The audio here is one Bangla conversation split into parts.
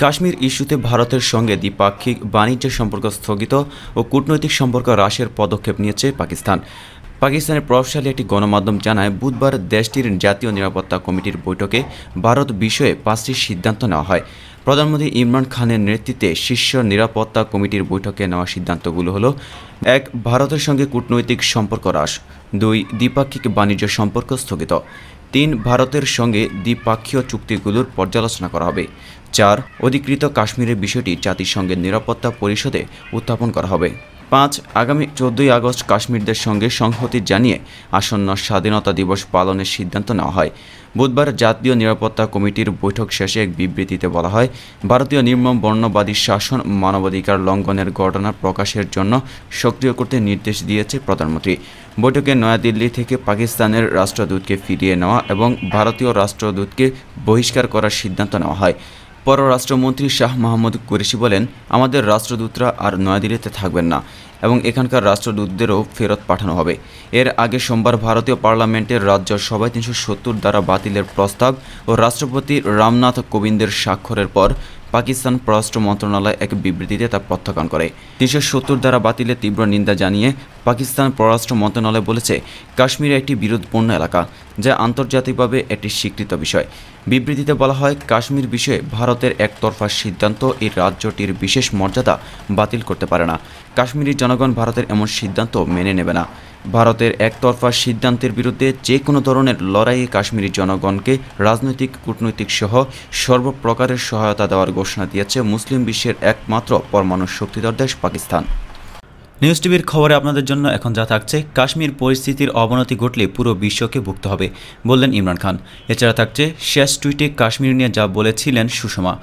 কাশ্মীর ইস্যুতে ভারতের সঙ্গে দ্বিপাক্ষিক বাণিজ্য সম্পর্ক স্থগিত ও কূটনৈতিক সম্পর্ক হ্রাসের পদক্ষেপ নিয়েছে পাকিস্তান পাকিস্তানের প্রভাবশালী একটি গণমাধ্যম জানায় বুধবার দেশটির জাতীয় নিরাপত্তা কমিটির বৈঠকে ভারত বিষয়ে পাঁচটি সিদ্ধান্ত নেওয়া হয় প্রধানমন্ত্রী ইমরান খানের নেতৃত্বে শীর্ষ নিরাপত্তা কমিটির বৈঠকে নেওয়া সিদ্ধান্তগুলো হলো এক ভারতের সঙ্গে কূটনৈতিক সম্পর্ক হ্রাস দুই দ্বিপাক্ষিক বাণিজ্য সম্পর্ক স্থগিত তিন ভারতের সঙ্গে দ্বিপাক্ষীয় চুক্তিগুলোর পর্যালোচনা করা হবে চার অধিকৃত কাশ্মীরের বিষয়টি জাতিসংঘের নিরাপত্তা পরিষদে উত্থাপন করা হবে পাঁচ আগামী চোদ্দই আগস্ট কাশ্মীরদের সঙ্গে সংহতি জানিয়ে আসন্ন স্বাধীনতা দিবস পালনের সিদ্ধান্ত নেওয়া হয় বুধবার জাতীয় নিরাপত্তা কমিটির বৈঠক শেষে এক বিবৃতিতে বলা হয় ভারতীয় নির্মম বর্ণবাদী শাসন মানবাধিকার লঙ্ঘনের ঘটনা প্রকাশের জন্য সক্রিয় করতে নির্দেশ দিয়েছে প্রধানমন্ত্রী বৈঠকে নয়াদিল্লি থেকে পাকিস্তানের রাষ্ট্রদূতকে ফিরিয়ে নেওয়া এবং ভারতীয় রাষ্ট্রদূতকে বহিষ্কার করার সিদ্ধান্ত নেওয়া হয় পররাষ্ট্রমন্ত্রী শাহ মাহমুদ কুরেশি বলেন আমাদের রাষ্ট্রদূতরা আর নয়াদিল্লিতে থাকবেন না এবং এখানকার রাষ্ট্রদূতদেরও ফেরত পাঠানো হবে এর আগে সোমবার ভারতীয় পার্লামেন্টের রাজ্যসভায় তিনশো সত্তর দ্বারা বাতিলের প্রস্তাব ও রাষ্ট্রপতি রামনাথ কোবিন্দের স্বাক্ষরের পর পাকিস্তান পররাষ্ট্র মন্ত্রণালয় এক বিবৃতিতে তা প্রত্যাখ্যান করে তিনশো সত্তর দ্বারা বাতিলের তীব্র নিন্দা জানিয়ে পাকিস্তান পররাষ্ট্র মন্ত্রণালয় বলেছে কাশ্মীর একটি বিরোধপূর্ণ এলাকা যা আন্তর্জাতিকভাবে একটি স্বীকৃত বিষয় বিবৃতিতে বলা হয় কাশ্মীর বিষয়ে ভারতের একতরফা সিদ্ধান্ত এই রাজ্যটির বিশেষ মর্যাদা বাতিল করতে পারে না কাশ্মীরি জনগণ ভারতের এমন সিদ্ধান্ত মেনে নেবে না ভারতের একতরফা সিদ্ধান্তের বিরুদ্ধে যে কোনো ধরনের লড়াইয়ে কাশ্মীরি জনগণকে রাজনৈতিক কূটনৈতিক সহ সর্বপ্রকারের সহায়তা দেওয়ার ঘোষণা দিয়েছে মুসলিম বিশ্বের একমাত্র পরমাণু শক্তিধর দেশ পাকিস্তান নিউজ টিভির খবরে আপনাদের জন্য এখন যা থাকছে কাশ্মীর পরিস্থিতির অবনতি ঘটলে পুরো বিশ্বকে ভুগতে হবে বললেন ইমরান খান এছাড়া থাকছে শেষ টুইটে কাশ্মীর নিয়ে যা বলেছিলেন সুষমা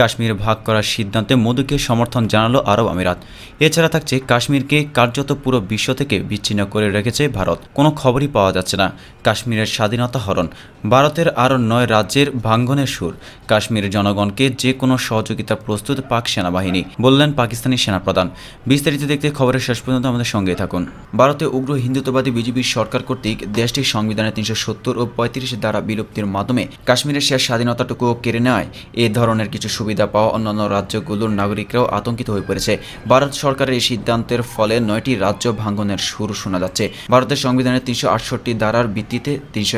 কাশ্মীর ভাগ করার সিদ্ধান্তে মোদীকে সমর্থন জানালো আরব আমিরাত এছাড়া থাকছে কাশ্মীরকে কার্যত পুরো বিশ্ব থেকে বিচ্ছিন্ন করে রেখেছে ভারত কোনো খবরই পাওয়া যাচ্ছে না কাশ্মীরের স্বাধীনতা হরণ ভারতের আরও নয় রাজ্যের ভাঙ্গনের সুর কাশ্মীরের জনগণকে যে কোনো সহযোগিতা প্রস্তুত পাক সেনাবাহিনী বললেন পাকিস্তানি সেনাপ্রধান বিস্তারিত দেখতে খবরের শেষ পর্যন্ত আমাদের সঙ্গে থাকুন ভারতে উগ্র হিন্দুত্ববাদী বিজেপির সরকার কর্তৃক দেশটির সংবিধানের তিনশো সত্তর ও পঁয়ত্রিশ দ্বারা বিলুপ্তির মাধ্যমে কাশ্মীরের শেষ স্বাধীনতাটুকুও কেড়ে নেওয়ায় এ ধরনের কিছু সুবিধা পাওয়া অন্যান্য রাজ্যগুলোর নাগরিকরাও আতঙ্কিত হয়ে পড়েছে ভারত সরকারের এই সিদ্ধান্তের ফলে নয়টি রাজ্য ভাঙনের সুর শোনা যাচ্ছে ভারতের সংবিধানের তিনশো আটষট্টি ধারার ভিত্তিতে তিনশো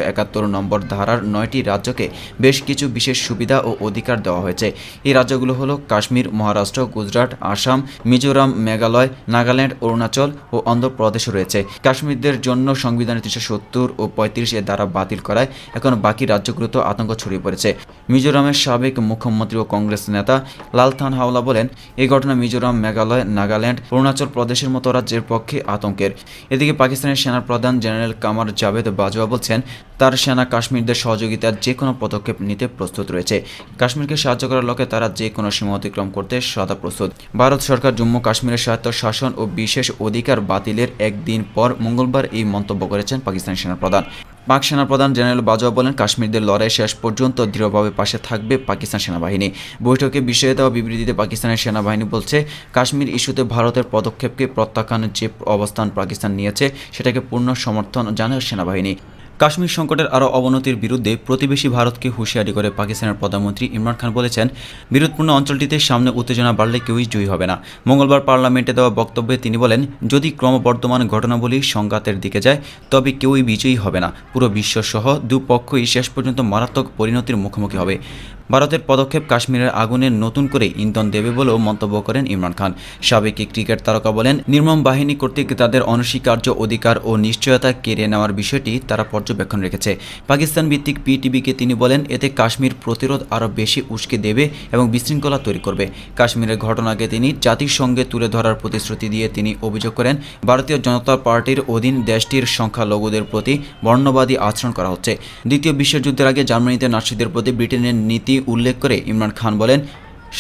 নম্বর ধারার নয়টি রাজ্যকে বেশ কিছু বিশেষ সুবিধা ও অধিকার দেওয়া হয়েছে এই রাজ্যগুলো হলো কাশ্মীর মহারাষ্ট্র গুজরাট আসাম মিজোরাম মেঘালয় নাগাল্যান্ড অরুণাচল ও অন্ধ্রপ্রদেশ রয়েছে কাশ্মীরদের জন্য সংবিধানের তিনশো সত্তর ও পঁয়ত্রিশ এ ধারা বাতিল করায় এখন বাকি রাজ্যগুলোতেও আতঙ্ক ছড়িয়ে পড়েছে মিজোরামের সাবেক মুখ্যমন্ত্রী ও কংগ্রেস কংগ্রেস নেতা লাল থান হাওলা বলেন এই ঘটনা মিজোরাম মেঘালয় নাগাল্যান্ড অরুণাচল প্রদেশের মতো রাজ্যের পক্ষে আতঙ্কের এদিকে পাকিস্তানের সেনার প্রধান জেনারেল কামার জাভেদ বাজওয়া বলছেন তার সেনা কাশ্মীরদের সহযোগিতার যে কোনো পদক্ষেপ নিতে প্রস্তুত রয়েছে কাশ্মীরকে সাহায্য করার লক্ষ্যে তারা যে কোনো সীমা অতিক্রম করতে সদা প্রস্তুত ভারত সরকার জম্মু কাশ্মীরের স্বায়ত্ত শাসন ও বিশেষ অধিকার বাতিলের একদিন পর মঙ্গলবার এই মন্তব্য করেছেন পাকিস্তান প্রধান পাক সেনাপ্রধান জেনারেল বাজওয়া বলেন কাশ্মীরদের লড়াই শেষ পর্যন্ত দৃঢ়ভাবে পাশে থাকবে পাকিস্তান সেনাবাহিনী বৈঠকে বিষয়ে দেওয়া বিবৃতিতে পাকিস্তানের সেনাবাহিনী বলছে কাশ্মীর ইস্যুতে ভারতের পদক্ষেপকে প্রত্যাখ্যানের যে অবস্থান পাকিস্তান নিয়েছে সেটাকে পূর্ণ সমর্থন জানায় সেনাবাহিনী কাশ্মীর সংকটের আরও অবনতির বিরুদ্ধে প্রতিবেশী ভারতকে হুঁশিয়ারি করে পাকিস্তানের প্রধানমন্ত্রী ইমরান খান বলেছেন বিরোধপূর্ণ অঞ্চলটিতে সামনে উত্তেজনা বাড়লে কেউই জয়ী হবে না মঙ্গলবার পার্লামেন্টে দেওয়া বক্তব্যে তিনি বলেন যদি ক্রমবর্ধমান ঘটনাবলী সংঘাতের দিকে যায় তবে কেউই বিজয়ী হবে না পুরো বিশ্বসহ দুপক্ষই শেষ পর্যন্ত মারাত্মক পরিণতির মুখোমুখি হবে ভারতের পদক্ষেপ কাশ্মীরের আগুনের নতুন করে ইন্ধন দেবে বলেও মন্তব্য করেন ইমরান খান সাবেক ক্রিকেট তারকা বলেন নির্মম বাহিনী কর্তৃক তাদের অনস্বীকার্য অধিকার ও নিশ্চয়তা কেড়ে নেওয়ার বিষয়টি তারা পর্যবেক্ষণ রেখেছে পাকিস্তান ভিত্তিক পিটিভিকে তিনি বলেন এতে কাশ্মীর প্রতিরোধ আরও বেশি উস্কে দেবে এবং বিশৃঙ্খলা তৈরি করবে কাশ্মীরের ঘটনাকে তিনি জাতিসংঘে তুলে ধরার প্রতিশ্রুতি দিয়ে তিনি অভিযোগ করেন ভারতীয় জনতা পার্টির অধীন দেশটির সংখ্যালঘুদের প্রতি বর্ণবাদী আচরণ করা হচ্ছে দ্বিতীয় বিশ্বযুদ্ধের আগে জার্মানিতে নার্সিদের প্রতি ব্রিটেনের নীতি উল্লেখ করে ইমরান খান বলেন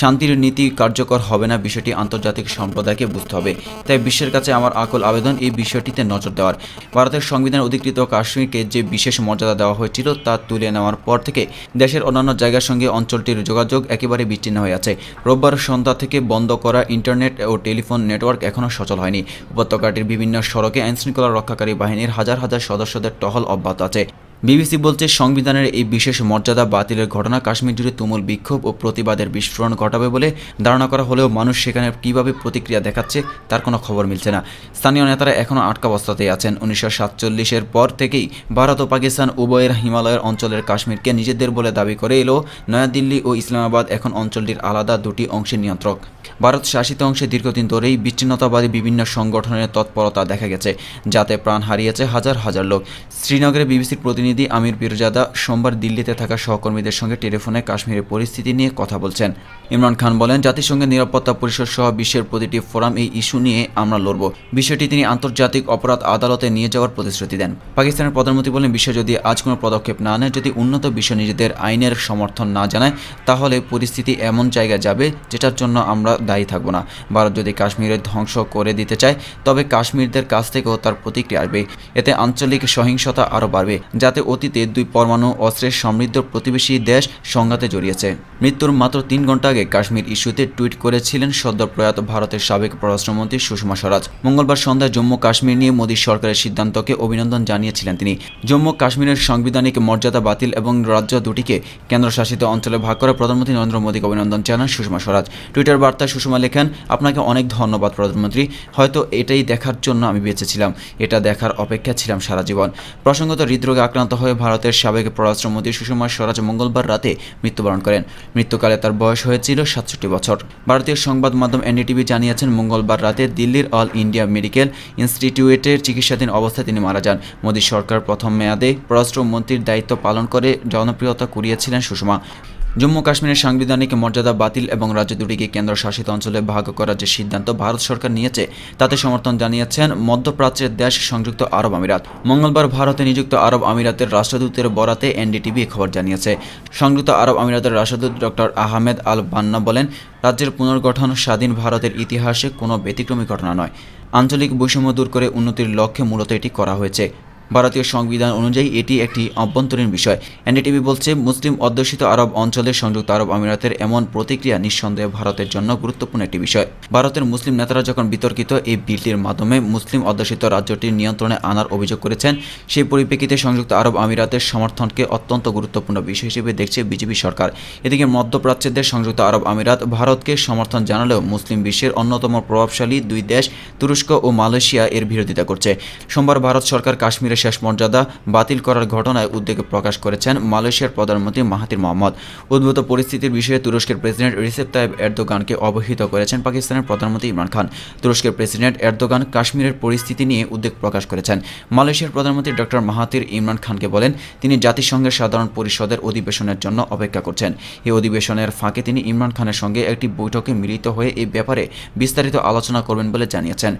শান্তির নীতি কার্যকর হবে না বিষয়টি আন্তর্জাতিক সম্প্রদায়কে বুঝতে হবে তাই বিশ্বের কাছে আমার আকল আবেদন এই বিষয়টিতে নজর দেওয়ার ভারতের সংবিধান অধিকৃত কাশ্মীরকে যে বিশেষ মর্যাদা দেওয়া হয়েছিল তা তুলে নেওয়ার পর থেকে দেশের অন্যান্য জায়গার সঙ্গে অঞ্চলটির যোগাযোগ একেবারে বিচ্ছিন্ন হয়ে আছে রোববার সন্ধ্যা থেকে বন্ধ করা ইন্টারনেট ও টেলিফোন নেটওয়ার্ক এখনও সচল হয়নি উপত্যকাটির বিভিন্ন সড়কে আইনশৃঙ্খলা রক্ষাকারী বাহিনীর হাজার হাজার সদস্যদের টহল অব্যাহত আছে বিবিসি বলছে সংবিধানের এই বিশেষ মর্যাদা বাতিলের ঘটনা কাশ্মীর জুড়ে তুমুল বিক্ষোভ ও প্রতিবাদের বিস্ফোরণ ঘটাবে বলে ধারণা করা হলেও মানুষ সেখানে কীভাবে প্রতিক্রিয়া দেখাচ্ছে তার কোনো খবর মিলছে না স্থানীয় নেতারা এখনও আটকা অবস্থাতেই আছেন উনিশশো সাতচল্লিশের পর থেকেই ভারত ও পাকিস্তান উভয়ের হিমালয়ের অঞ্চলের কাশ্মীরকে নিজেদের বলে দাবি করে এলেও নয়াদিল্লি ও ইসলামাবাদ এখন অঞ্চলটির আলাদা দুটি অংশের নিয়ন্ত্রক ভারত শাসিত অংশে দীর্ঘদিন ধরেই বিচ্ছিন্নতাবাদী বিভিন্ন সংগঠনের তৎপরতা দেখা গেছে যাতে প্রাণ হারিয়েছে হাজার হাজার লোক শ্রীনগরে বিবিসির প্রতিনিধি আমির পিরজাদা সোমবার দিল্লিতে থাকা সহকর্মীদের সঙ্গে টেলিফোনে কাশ্মীরের পরিস্থিতি নিয়ে কথা বলছেন ইমরান খান বলেন জাতিসংঘের নিরাপত্তা পরিষদ সহ বিশ্বের প্রতিটি ফোরাম এই ইস্যু নিয়ে আমরা লড়ব বিষয়টি তিনি আন্তর্জাতিক অপরাধ আদালতে নিয়ে যাওয়ার প্রতিশ্রুতি দেন পাকিস্তানের প্রধানমন্ত্রী বলেন বিশ্ব যদি আজ কোনো পদক্ষেপ না নেয় যদি উন্নত বিশ্ব নিজেদের আইনের সমর্থন না জানায় তাহলে পরিস্থিতি এমন জায়গায় যাবে যেটার জন্য আমরা দায়ী থাকবো না ভারত যদি কাশ্মীরের ধ্বংস করে দিতে চায় তবে কাশ্মীরদের কাছ থেকেও তার প্রতিক্রিয়া আসবে এতে আঞ্চলিক সহিংসতা আরও বাড়বে যাতে অতীতে দুই পরমাণু অস্ত্রের সমৃদ্ধ প্রতিবেশী দেশ সংঘাতে জড়িয়েছে মৃত্যুর মাত্র তিন ঘন্টা আগে কাশ্মীর ইস্যুতে টুইট করেছিলেন সদ্য প্রয়াত ভারতের সাবেক পররাষ্ট্রমন্ত্রী সুষমা স্বরাজ মঙ্গলবার সন্ধ্যায় জম্মু কাশ্মীর নিয়ে মোদী সরকারের সিদ্ধান্তকে অভিনন্দন জানিয়েছিলেন তিনি জম্মু কাশ্মীরের সাংবিধানিক মর্যাদা বাতিল এবং রাজ্য দুটিকে কেন্দ্রশাসিত অঞ্চলে ভাগ করে প্রধানমন্ত্রী নরেন্দ্র মোদীকে অভিনন্দন জানান সুষমা স্বরাজ টুইটার বার্তায় সুষমা লেখেন আপনাকে অনেক ধন্যবাদ প্রধানমন্ত্রী হয়তো এটাই দেখার জন্য আমি বেঁচেছিলাম এটা দেখার অপেক্ষা ছিলাম সারা জীবন প্রসঙ্গত হৃদরোগে আক্রান্ত হয়ে ভারতের সাবেক পররাষ্ট্রমন্ত্রী সুষমা স্বরাজ মঙ্গলবার রাতে মৃত্যুবরণ করেন মৃত্যুকালে তার বয়স হয়েছিল সাতষট্টি বছর ভারতীয় সংবাদ মাধ্যম এনডিটিভি জানিয়েছেন মঙ্গলবার রাতে দিল্লির অল ইন্ডিয়া মেডিকেল ইনস্টিটিউটের চিকিৎসাধীন অবস্থায় তিনি মারা যান মোদী সরকার প্রথম মেয়াদে পররাষ্ট্রমন্ত্রীর দায়িত্ব পালন করে জনপ্রিয়তা কুড়িয়েছিলেন সুষমা জম্মু কাশ্মীরের সাংবিধানিক মর্যাদা বাতিল এবং রাজ্য দুটিকে কেন্দ্রশাসিত অঞ্চলে ভাগ করার যে সিদ্ধান্ত ভারত সরকার নিয়েছে তাতে সমর্থন জানিয়েছেন মধ্যপ্রাচ্যের দেশ সংযুক্ত আরব আমিরাত মঙ্গলবার ভারতে নিযুক্ত আরব আমিরাতের রাষ্ট্রদূতের বরাতে এনডিটিভি খবর জানিয়েছে সংযুক্ত আরব আমিরাতের রাষ্ট্রদূত ডক্টর আহমেদ আল বান্না বলেন রাজ্যের পুনর্গঠন স্বাধীন ভারতের ইতিহাসে কোনো ব্যতিক্রমী ঘটনা নয় আঞ্চলিক বৈষম্য দূর করে উন্নতির লক্ষ্যে মূলত এটি করা হয়েছে ভারতীয় সংবিধান অনুযায়ী এটি একটি অভ্যন্তরীণ বিষয় এনডিটিভি বলছে মুসলিম অধ্যুষিত আরব অঞ্চলের সংযুক্ত আরব আমিরাতের এমন প্রতিক্রিয়া নিঃসন্দেহে ভারতের জন্য গুরুত্বপূর্ণ একটি বিষয় ভারতের মুসলিম নেতারা যখন বিতর্কিত এই বিলটির মাধ্যমে মুসলিম অধ্যুষিত রাজ্যটির নিয়ন্ত্রণে আনার অভিযোগ করেছেন সেই পরিপ্রেক্ষিতে সংযুক্ত আরব আমিরাতের সমর্থনকে অত্যন্ত গুরুত্বপূর্ণ বিষয় হিসেবে দেখছে বিজেপি সরকার এদিকে মধ্যপ্রাচ্যের সংযুক্ত আরব আমিরাত ভারতকে সমর্থন জানালেও মুসলিম বিশ্বের অন্যতম প্রভাবশালী দুই দেশ তুরস্ক ও মালয়েশিয়া এর বিরোধিতা করছে সোমবার ভারত সরকার কাশ্মীরে শেষ মর্যাদা বাতিল করার ঘটনায় উদ্বেগ প্রকাশ করেছেন মালয়েশিয়ার প্রধানমন্ত্রী মাহাতির মোহাম্মদ উদ্ভূত পরিস্থিতির বিষয়ে তুরস্কের প্রেসিডেন্ট রিসেপ তাইব এরদোগানকে অবহিত করেছেন পাকিস্তানের প্রধানমন্ত্রী ইমরান খান তুরস্কের প্রেসিডেন্ট এরদোগান কাশ্মীরের পরিস্থিতি নিয়ে উদ্বেগ প্রকাশ করেছেন মালয়েশিয়ার প্রধানমন্ত্রী ডক্টর মাহাতির ইমরান খানকে বলেন তিনি জাতিসংঘের সাধারণ পরিষদের অধিবেশনের জন্য অপেক্ষা করছেন এই অধিবেশনের ফাঁকে তিনি ইমরান খানের সঙ্গে একটি বৈঠকে মিলিত হয়ে এই ব্যাপারে বিস্তারিত আলোচনা করবেন বলে জানিয়েছেন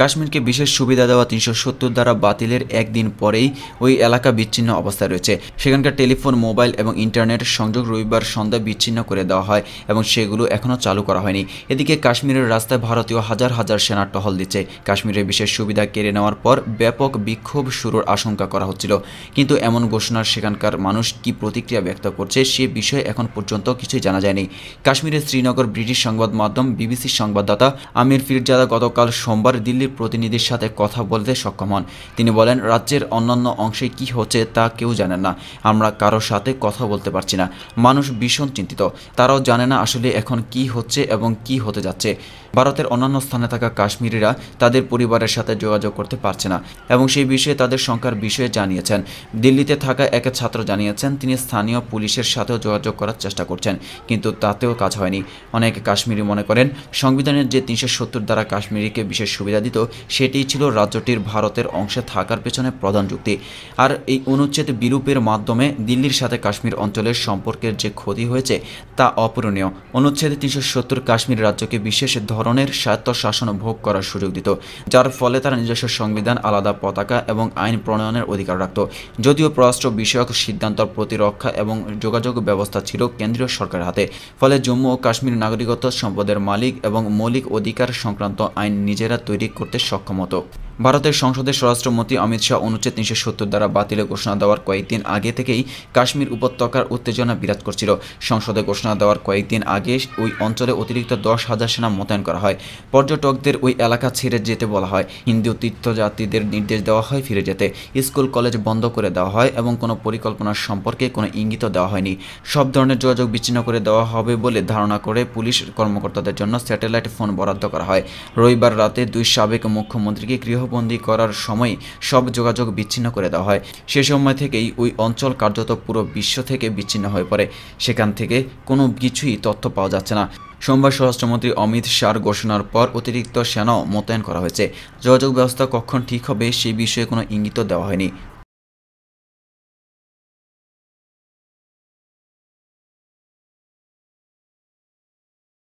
কাশ্মীরকে বিশেষ সুবিধা দেওয়া তিনশো সত্তর দ্বারা বাতিলের একদিন পরেই ওই এলাকা বিচ্ছিন্ন অবস্থায় রয়েছে সেখানকার টেলিফোন মোবাইল এবং ইন্টারনেট সংযোগ রবিবার সন্ধ্যা বিচ্ছিন্ন করে দেওয়া হয় এবং সেগুলো এখনও চালু করা হয়নি এদিকে কাশ্মীরের রাস্তায় ভারতীয় হাজার হাজার সেনা টহল দিচ্ছে কাশ্মীরের বিশেষ সুবিধা কেড়ে নেওয়ার পর ব্যাপক বিক্ষোভ শুরুর আশঙ্কা করা হচ্ছিল কিন্তু এমন ঘোষণার সেখানকার মানুষ কি প্রতিক্রিয়া ব্যক্ত করছে সে বিষয়ে এখন পর্যন্ত কিছুই জানা যায়নি কাশ্মীরের শ্রীনগর ব্রিটিশ সংবাদ মাধ্যম বিবিসির সংবাদদাতা আমির ফিরজাদা গতকাল সোমবার দিল্লি বিরোধী প্রতিনিধির সাথে কথা বলতে সক্ষম হন তিনি বলেন রাজ্যের অন্যান্য অংশে কি হচ্ছে তা কেউ জানেন না আমরা কারোর সাথে কথা বলতে পারছি না মানুষ ভীষণ চিন্তিত তারাও জানে না আসলে এখন কি হচ্ছে এবং কি হতে যাচ্ছে ভারতের অন্যান্য স্থানে থাকা কাশ্মীরিরা তাদের পরিবারের সাথে যোগাযোগ করতে পারছে না এবং সেই বিষয়ে তাদের সংখ্যার বিষয়ে জানিয়েছেন দিল্লিতে থাকা এক ছাত্র জানিয়েছেন তিনি স্থানীয় পুলিশের সাথেও যোগাযোগ করার চেষ্টা করছেন কিন্তু তাতেও কাজ হয়নি অনেক কাশ্মীরি মনে করেন সংবিধানের যে তিনশো সত্তর দ্বারা কাশ্মীরিকে বিশেষ সুবিধা দিত অনুচ্ছেদ সেটি ছিল রাজ্যটির ভারতের অংশে থাকার পেছনে প্রধান যুক্তি আর এই অনুচ্ছেদ বিলুপের মাধ্যমে দিল্লির সাথে কাশ্মীর অঞ্চলের সম্পর্কের যে ক্ষতি হয়েছে তা অপূরণীয় অনুচ্ছেদ তিনশো সত্তর কাশ্মীর রাজ্যকে বিশেষ ধরনের স্বায়ত্ত শাসন ভোগ করার সুযোগ দিত যার ফলে তারা নিজস্ব সংবিধান আলাদা পতাকা এবং আইন প্রণয়নের অধিকার রাখত যদিও পররাষ্ট্র বিষয়ক সিদ্ধান্ত প্রতিরক্ষা এবং যোগাযোগ ব্যবস্থা ছিল কেন্দ্রীয় সরকারের হাতে ফলে জম্মু ও কাশ্মীর নাগরিকত্ব সম্পদের মালিক এবং মৌলিক অধিকার সংক্রান্ত আইন নিজেরা তৈরি করতে সক্ষম হতো ভারতের সংসদে স্বরাষ্ট্রমন্ত্রী অমিত শাহ অনুচ্ছেদ তিনশো সত্তর দ্বারা বাতিলে ঘোষণা দেওয়ার কয়েকদিন আগে থেকেই কাশ্মীর উপত্যকার উত্তেজনা বিরাজ করছিল সংসদে ঘোষণা দেওয়ার কয়েকদিন আগে ওই অঞ্চলে অতিরিক্ত দশ হাজার সেনা মোতায়েন করা হয় পর্যটকদের ওই এলাকা ছেড়ে যেতে বলা হয় হিন্দু তীর্থযাত্রীদের নির্দেশ দেওয়া হয় ফিরে যেতে স্কুল কলেজ বন্ধ করে দেওয়া হয় এবং কোনো পরিকল্পনা সম্পর্কে কোনো ইঙ্গিত দেওয়া হয়নি সব ধরনের যোগাযোগ বিচ্ছিন্ন করে দেওয়া হবে বলে ধারণা করে পুলিশ কর্মকর্তাদের জন্য স্যাটেলাইট ফোন বরাদ্দ করা হয় রবিবার রাতে দুই সাবেক মুখ্যমন্ত্রীকে গৃহ গৃহবন্দী করার সময় সব যোগাযোগ বিচ্ছিন্ন করে দেওয়া হয় সে সময় থেকেই ওই অঞ্চল কার্যত পুরো বিশ্ব থেকে বিচ্ছিন্ন হয়ে পড়ে সেখান থেকে কোনো কিছুই তথ্য পাওয়া যাচ্ছে না সোমবার স্বরাষ্ট্রমন্ত্রী অমিত শাহর ঘোষণার পর অতিরিক্ত সেনাও মোতায়েন করা হয়েছে যোগাযোগ ব্যবস্থা কখন ঠিক হবে সেই বিষয়ে কোনো ইঙ্গিত দেওয়া হয়নি